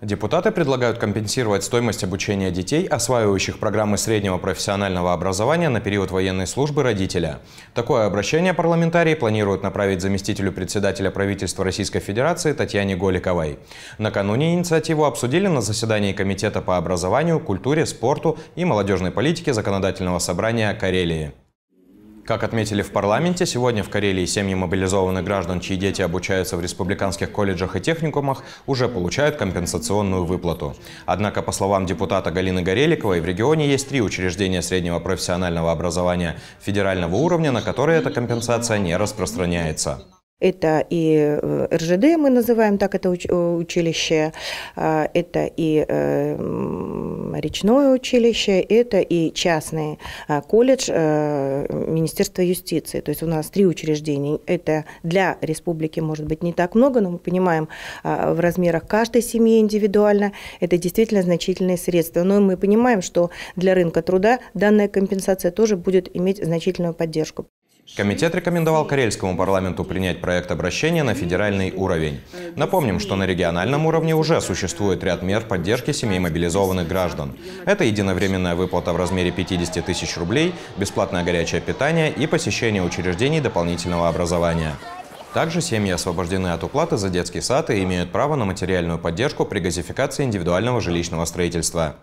Депутаты предлагают компенсировать стоимость обучения детей, осваивающих программы среднего профессионального образования на период военной службы родителя. Такое обращение парламентарии планируют направить заместителю председателя правительства Российской Федерации Татьяне Голиковой. Накануне инициативу обсудили на заседании Комитета по образованию, культуре, спорту и молодежной политике Законодательного собрания Карелии. Как отметили в парламенте, сегодня в Карелии семьи мобилизованных граждан, чьи дети обучаются в республиканских колледжах и техникумах, уже получают компенсационную выплату. Однако, по словам депутата Галины Гореликовой, в регионе есть три учреждения среднего профессионального образования федерального уровня, на которые эта компенсация не распространяется. Это и э, РЖД, мы называем так это э, училище, а, это и э, речное училище, это и частный а, колледж э, Министерства юстиции. То есть у нас три учреждения. Это для республики, может быть, не так много, но мы понимаем а, в размерах каждой семьи индивидуально. Это действительно значительные средства. Но мы понимаем, что для рынка труда данная компенсация тоже будет иметь значительную поддержку. Комитет рекомендовал Карельскому парламенту принять проект обращения на федеральный уровень. Напомним, что на региональном уровне уже существует ряд мер поддержки семей мобилизованных граждан. Это единовременная выплата в размере 50 тысяч рублей, бесплатное горячее питание и посещение учреждений дополнительного образования. Также семьи освобождены от уплаты за детский сад и имеют право на материальную поддержку при газификации индивидуального жилищного строительства.